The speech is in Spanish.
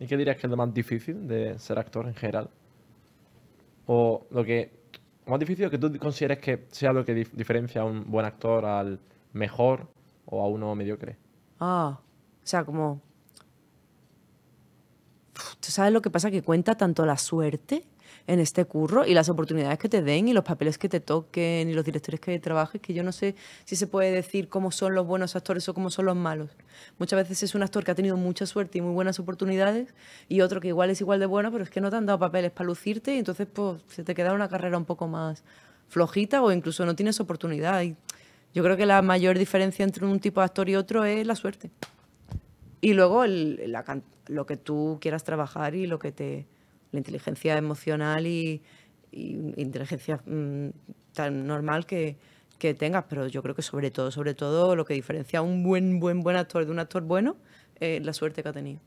¿Y qué dirías que es lo más difícil de ser actor en general? O lo que más difícil que tú consideres que sea lo que diferencia a un buen actor al mejor o a uno mediocre. Ah, o sea, como... ¿Tú sabes lo que pasa? Que cuenta tanto la suerte en este curro y las oportunidades que te den y los papeles que te toquen y los directores que trabajes, que yo no sé si se puede decir cómo son los buenos actores o cómo son los malos. Muchas veces es un actor que ha tenido mucha suerte y muy buenas oportunidades y otro que igual es igual de bueno, pero es que no te han dado papeles para lucirte y entonces pues se te queda una carrera un poco más flojita o incluso no tienes oportunidad. Y yo creo que la mayor diferencia entre un tipo de actor y otro es la suerte. Y luego lo que tú quieras trabajar y lo que te, la inteligencia emocional y, inteligencia mm, tan normal que, tengas, pero yo creo que sobre todo, sobre todo lo que diferencia a un buen, buen, buen actor de un actor bueno es eh, la suerte que ha tenido.